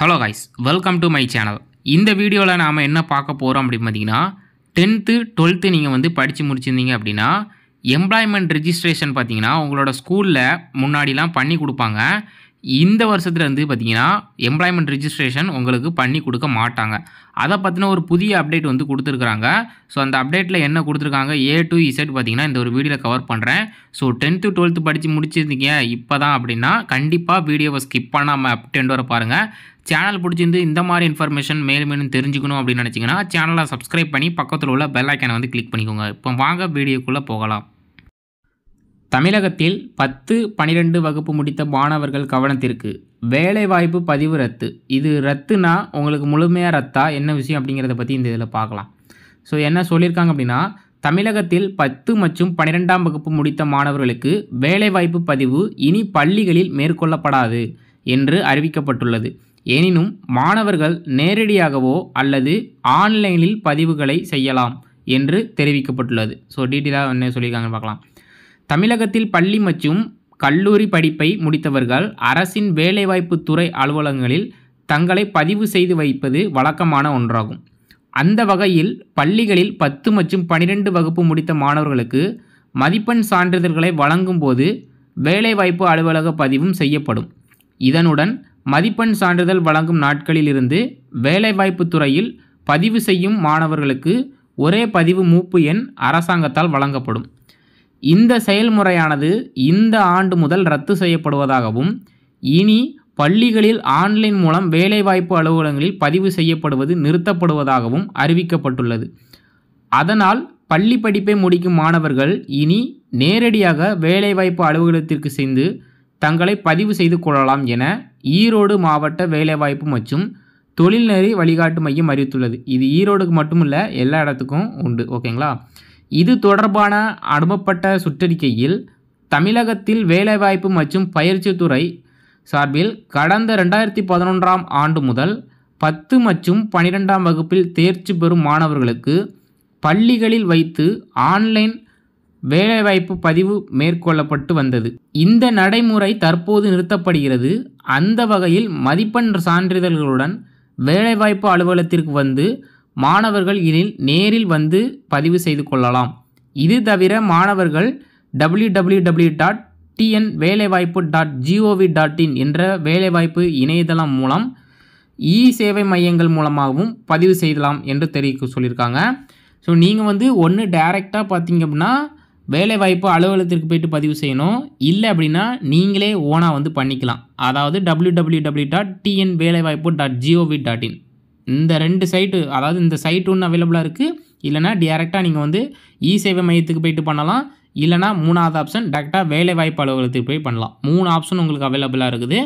hello guys welcome to my channel இந்த வீடியோவில் நாம் என்ன பார்க்க போகிறோம் அப்படின்னு பார்த்தீங்கன்னா டென்த்து டுவெல்த்து நீங்கள் வந்து படித்து முடிச்சிருந்தீங்க அப்படின்னா எம்ப்ளாய்மெண்ட் ரிஜிஸ்ட்ரேஷன் பார்த்தீங்கன்னா உங்களோட ஸ்கூலில் முன்னாடிலாம் பண்ணி கொடுப்பாங்க இந்த வருஷத்துலேருந்து பார்த்தீங்கன்னா எம்ப்ளாய்மெண்ட் ரிஜிஸ்ட்ரேஷன் உங்களுக்கு பண்ணி கொடுக்க மாட்டாங்க அதை பற்றின ஒரு புதிய அப்டேட் வந்து கொடுத்துருக்குறாங்க ஸோ அந்த அப்டேட்டில் என்ன கொடுத்துருக்காங்க ஏ டு இசைட் பார்த்தீங்கன்னா இந்த ஒரு வீடியோவில் கவர் பண்ணுறேன் ஸோ டென்த்து டுவெல்த்து படித்து முடிச்சிருந்தீங்க இப்போ தான் அப்படின்னா கண்டிப்பாக வீடியோவை ஸ்கிப் பண்ணாமல் அப்டேண்ட் வர பாருங்கள் சேனல் பிடிச்சிருந்து இந்த மாதிரி இன்ஃபர்மேஷன் மேலும் மேலும் தெரிஞ்சுக்கணும் அப்படின்னு நினச்சிங்கன்னா சேனலை சப்ஸ்கிரைப் பண்ணி பக்கத்தில் உள்ள பெல் ஐக்கானை வந்து கிளிக் பண்ணிக்கோங்க இப்போ வாங்க வீடியோக்குள்ளே போகலாம் தமிழகத்தில் பத்து பனிரெண்டு வகுப்பு முடித்த மாணவர்கள் கவனத்திற்கு வேலைவாய்ப்பு பதிவு ரத்து இது ரத்துனா உங்களுக்கு முழுமையாக ரத்தா என்ன விஷயம் அப்படிங்கிறத பற்றி இந்த இதில் பார்க்கலாம் ஸோ என்ன சொல்லியிருக்காங்க அப்படின்னா தமிழகத்தில் பத்து மற்றும் பனிரெண்டாம் வகுப்பு முடித்த மாணவர்களுக்கு வேலைவாய்ப்பு பதிவு இனி பள்ளிகளில் மேற்கொள்ளப்படாது என்று அறிவிக்கப்பட்டுள்ளது எனினும் மாணவர்கள் நேரடியாகவோ அல்லது ஆன்லைனில் பதிவுகளை செய்யலாம் என்று தெரிவிக்கப்பட்டுள்ளது ஸோ டீட்டெயிலாக என்ன சொல்லியிருக்காங்கன்னு பார்க்கலாம் தமிழகத்தில் பள்ளி மற்றும் கல்லூரி படிப்பை முடித்தவர்கள் அரசின் வேலைவாய்ப்பு துறை அலுவலகங்களில் தங்களை பதிவு செய்து வைப்பது வழக்கமான ஒன்றாகும் அந்த வகையில் பள்ளிகளில் பத்து மற்றும் பனிரெண்டு வகுப்பு முடித்த மாணவர்களுக்கு மதிப்பெண் சான்றிதழ்களை வழங்கும்போது வேலைவாய்ப்பு அலுவலக பதிவும் செய்யப்படும் இதனுடன் மதிப்பெண் சான்றிதழ் வழங்கும் நாட்களிலிருந்து வேலைவாய்ப்பு துறையில் பதிவு செய்யும் மாணவர்களுக்கு ஒரே பதிவு மூப்பு எண் அரசாங்கத்தால் வழங்கப்படும் இந்த செயல்முறையானது இந்த ஆண்டு முதல் ரத்து செய்யப்படுவதாகவும் இனி பள்ளிகளில் ஆன்லைன் மூலம் வேலைவாய்ப்பு அலுவலகங்களில் பதிவு செய்யப்படுவது நிறுத்தப்படுவதாகவும் அறிவிக்கப்பட்டுள்ளது அதனால் பள்ளி படிப்பை முடிக்கும் மாணவர்கள் இனி நேரடியாக வேலைவாய்ப்பு அலுவலகத்திற்கு சென்று தங்களை பதிவு செய்து கொள்ளலாம் என ஈரோடு மாவட்ட வேலைவாய்ப்பு மற்றும் தொழில்நெறி வழிகாட்டு மையம் அறிவித்துள்ளது இது ஈரோடுக்கு மட்டுமில்லை எல்லா இடத்துக்கும் உண்டு ஓகேங்களா இது தொடர்பான அனுப்பப்பட்ட சுற்றறிக்கையில் தமிழகத்தில் வேலைவாய்ப்பு மற்றும் பயிற்சித்துறை சார்பில் கடந்த ரெண்டாயிரத்தி பதினொன்றாம் ஆண்டு முதல் பத்து மற்றும் பனிரெண்டாம் வகுப்பில் தேர்ச்சி பெறும் மாணவர்களுக்கு பள்ளிகளில் வைத்து ஆன்லைன் வேலைவாய்ப்பு பதிவு மேற்கொள்ளப்பட்டு வந்தது இந்த நடைமுறை தற்போது நிறுத்தப்படுகிறது அந்த வகையில் மதிப்பெண் சான்றிதழ்களுடன் வேலைவாய்ப்பு அலுவலகத்திற்கு வந்து மாணவர்கள் இதில் நேரில் வந்து பதிவு செய்து கொள்ளலாம் இது தவிர மாணவர்கள் W W W dot TN Velaivaippu dot GOV dot in என்ற வேலைவாய்ப்பு இணையதளம் மூலம் இ சேவை மையங்கள் மூலமாகவும் பதிவு செய்யலாம் என்று தெரிவிக்க சொல்லியிருக்காங்க ஸோ நீங்கள் வந்து ஒன்று டைரெக்டாக பார்த்தீங்க அப்படின்னா வேலைவாய்ப்பு அலுவலகத்திற்கு போய்ட்டு பதிவு செய்யணும் இல்லை அப்படின்னா நீங்களே ஓனாக வந்து பண்ணிக்கலாம் அதாவது W W W dot TN Velaivaippu dot GOV dot in இந்த ரெண்டு சைட்டு அதாவது இந்த சைட்டு ஒன்று அவைலபிளாக இருக்குது இல்லைனா டேரெக்டாக நீங்கள் வந்து இ சேவை மையத்துக்கு போயிட்டு பண்ணலாம் இல்லைனா மூணாவது ஆப்ஷன் டேரெக்டாக வேலைவாய்ப்பு அலுவலகத்துக்கு போய் பண்ணலாம் மூணு ஆப்ஷன் உங்களுக்கு அவைலபிளாக இருக்குது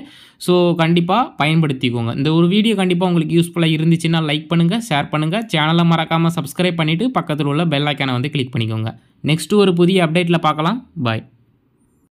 ஸோ கண்டிப்பாக பயன்படுத்திக்கோங்க இந்த ஒரு வீடியோ கண்டிப்பாக உங்களுக்கு யூஸ்ஃபுல்லாக இருந்துச்சுன்னா லைக் பண்ணுங்கள் ஷேர் பண்ணுங்கள் சேனலை மறக்காமல் சப்ஸ்கிரைப் பண்ணிவிட்டு பக்கத்தில் உள்ள பெல் ஐக்கானை வந்து கிளிக் பண்ணிக்கோங்க நெக்ஸ்ட்டு ஒரு புதிய அப்டேட்டில் பார்க்கலாம் பாய்